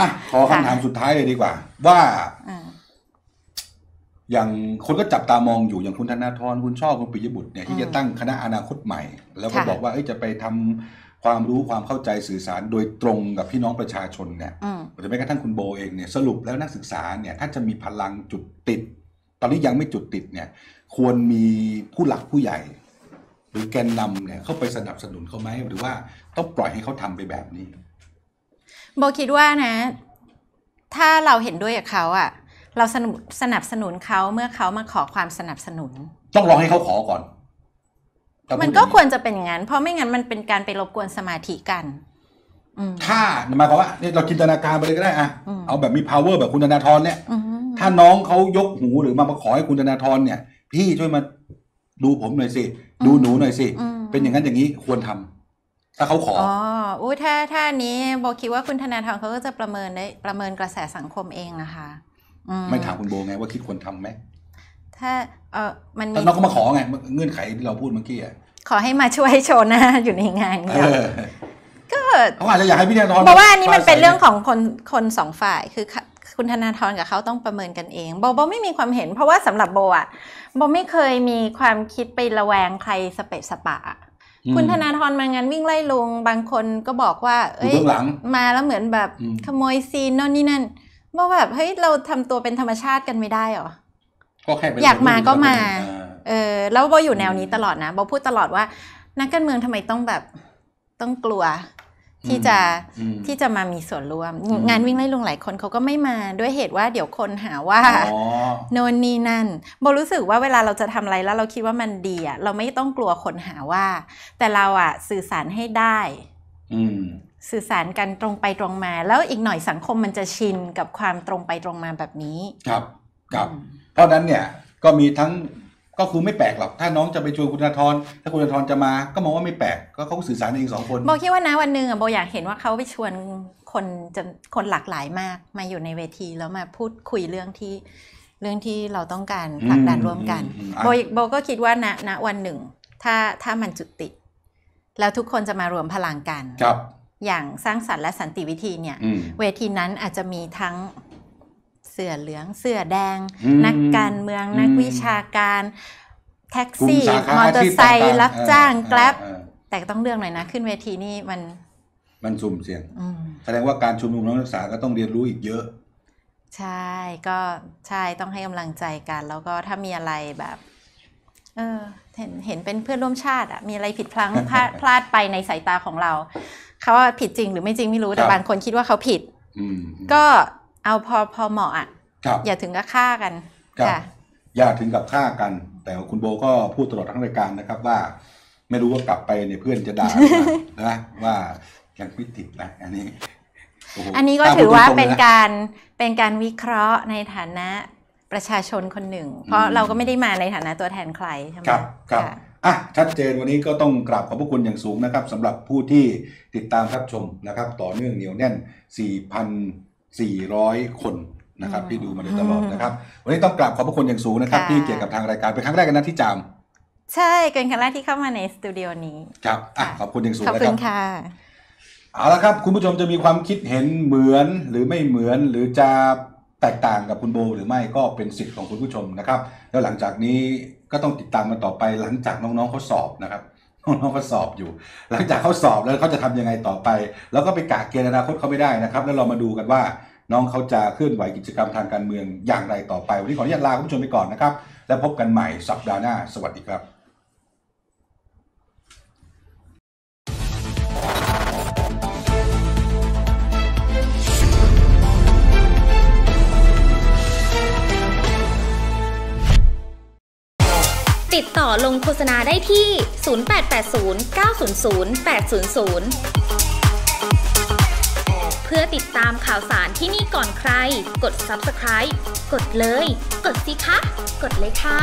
อ่ะ ขอคำถามสุดท้ายเลยดีกว่า ว่าอย่างคนก็จับตามองอยู่ อย่างคุณธนาธรคุณช่อคุณปิยบุตรเนี่ยที่จะตั้งคณะอนาคตใหม่ แล้วก็บอกว่าจะไปทำความรู้ความเข้าใจสื่อสารโดยตรงกับพี่น้องประชาชนเนี่ยหรือแม้กระทั่งคุณโบเองเนี่ยสรุปแล้วนักศึกษาเนี่ย ถ้าจะมีพลังจุดติด ตอนนี้ยังไม่จุดติดเนี่ย ควรมีผู้หลักผู้ใหญ่ หรือแกนนำเนี่ยเข้าไปสนับสนุนเขาไหมหรือว่าต้องปล่อยให้เขาทำไปแบบนี้โบคิดว่านะ ถ้าเราเห็นด้วยกับเขาอะเราสนับสนับสนุนเขาเมื่อเขามาขอความสนับสนุน ต้องรอให้เขาขอก่อนมันก็ควรจะเป็นอย่างนั้นเพราะไม่งั้นมันเป็นการไปรบกวนสมาธิกันถ้าหมายความว่าเนี่ยเราจินตนาการไปเลยก็ได้อะเอาแบบมี power แบบคุณธนาธรเนี่ยถ้าน้องเขายกหูหรือมาขอให้คุณธนาธรเนี่ย พี่ช่วยมาดูผมหน่อยสิดูหนูหน่อยสิเป็นอย่างนั้นอย่างนี้ควรทำถ้าเขาขอ อ๋ออุ้ยถ้า ถ้านี้โบคิดว่าคุณธนาธรเขาก็จะประเมินได้ประเมินกระแสสังคมเองนะคะไม่ถามคุณโบไงว่าคิดควรทำไหม ถ้า เออมันมีน้องก็มาขอไงเงื่อนไขที่เราพูดเมื่อกี้ ขอให้มาช่วยโชว์หน้าอยู่ในงานเียก็เขาอาจจะอยากให้พี่ธนาธรเพราะว่าอันนี้มันเป็นเรื่องของคนคนสองฝ่าย คือคุณธนาธรกับเขาต้องประเมินกันเองโบโบไม่มีความเห็น เพราะว่าสำหรับโบอะโบไม่เคยมีความคิดไประแวงใครสเปะสปะคุณธนาธรมางานวิ่งไล่ลงบางคนก็บอกว่า เอ้ยมาแล้วเหมือนแบบขโมยซีนโน่นนี่นั่นว่าแบบเฮ้ยเราทำตัวเป็นธรรมชาติกันไม่ได้หรอก็แค่อยากมาก็มา เออแล้วโบอยู่แนวนี้ตลอดนะโบพูดตลอดว่านักการเมืองทำไมต้องแบบต้องกลัวที่จะที่จะมามีส่วนร่วม งานวิ่งไล่ลุงหลายคนเขาก็ไม่มาด้วยเหตุว่า เดี๋ยวคนหาว่าโนนนี่นั่นโบรู้สึกว่าเวลาเราจะทำอะไรแล้วเราคิดว่ามันดีอะเราไม่ต้องกลัวคนหาว่า แต่เราอะสื่อสารให้ได้สื่อสารกันตรงไปตรงมา แล้วอีกหน่อยสังคมมันจะชินกับความตรงไปตรงมาแบบนี้ ครับครับ เพราะนั้นเนี่ยก็มีทั้งก็คือไม่แปลกหรอกถ้าน้องจะไปชวนคุณธนารถ้าคุณธนารจะมา ก็มองว่าไม่แปลกก็เขาสื่อสารเองสองคนโบคิดว่านะวันหนึ่งอ่ะโบอยากเห็นว่าเขาไปชวนคนจะคนหลากหลายมากมาอยู่ในเวทีแล้วมาพูดคุยเรื่องที่เรื่องที่เราต้องการผลักดันร่วมกันโบโบก็คิดว่าณะวันหนึ่งถ้าถ้ามันจุติแล้วทุกคนจะมารวมพลังกัน ครับอย่างสร้างสรรค์และสันติวิธีเนี่ย เวทีนั้นอาจจะมีทั้งเสือเหลืองเสือแดง นักการเมืองนักวิชาการแท็กซี่มอเตอร์ไซค์รับจ้างแกล็บแต่ต้องเลือกหน่อยนะ ขึ้นเวทีนี่ มัน มันสุ่มเสี่ยงแสดงว่าการชุมนุมนักศึกษาก็ต้องเรียนรู้อีกเยอะ ใช่ก็ใช่ต้องให้กำลังใจกัน แล้วก็ถ้ามีอะไรแบบ เออเห็นเห็นเป็นเพื่อนร่วมชาติอะมีอะไรผิดพลั้งพลาดพลาดไปในสายตาของเรา เขาว่าผิดจริง หรือไม่จริงไม่รู้แต่บางคนคิดว่าเขาผิดก็เอาพอพอเหมาะอ่ะครับอย่าถึงกับฆ่ากันครับอย่าถึงกับฆ่ากัน แต่คุณโบก็พูดตลอดทั้งรายการนะครับว่าไม่รู้ว่ากลับไปเนี่ยเพื่อนจะด่าหรือเปล่านะว่ายังไิ่ติดนะอันนี้ อันนี้ก็ถือว่าเป็นการเป็นการวิเคราะห์ในฐานะประชาชนคนหนึ่ง เพราะเราก็ไม่ได้มาในฐานะตัวแทนใครใช่ไหมครับครับอ่ะชัดเจนวันนี้ก็ต้องกราบขอบพระคุณอย่างสูงนะครับสำหรับผู้ที่ติดตามรับชมนะครับต่อเนื่องเหนียวแน่น400 คนนะครับ ที่ดูมาโดยตลอดนะครับวันนี้ต้องกราบขอบพระคุณอย่างสูงนะครับ ที่เกี่ยวกับทางรายการเป็นครั้งแรกกันนะที่จามใช่เป็นครั้งแรกที่เข้ามาในสตูดิโอนี้ครับอ่ะขอบคุณอย่างสูงนะครับขอบคุณค่ะเอาละครับ คุณผู้ชม จะมีความคิดเห็นเหมือนหรือไม่เหมือนหรือจะแตกต่างกับคุณโบหรือไม่ก็เป็นสิทธิ์ของคุณผู้ชมนะครับ แล้วหลังจากนี้ก็ต้องติดตามมาต่อไปหลังจากน้องๆเขาสอบนะครับน้องก็สอบอยู่ หลังจากเขาสอบแล้วเขาจะทำยังไงต่อไป แล้วก็ไปกะเกณฑ์อนาคตเขาไม่ได้นะครับ แล้วเรามาดูกันว่าน้องเขาจะเคลื่อนไหวกิจกรรมทางการเมืองอย่างไรต่อไป วันนี้ขออนุญาตลาคุณผู้ชมไปก่อนนะครับ แล้วพบกันใหม่สัปดาห์หน้า สวัสดีครับติดต่อลงโฆษณาได้ที่ 0880 900 800 เพื่อติดตามข่าวสารที่นี่ก่อนใคร กด subscribe กดเลย กดสิคะ กดเลยค่ะ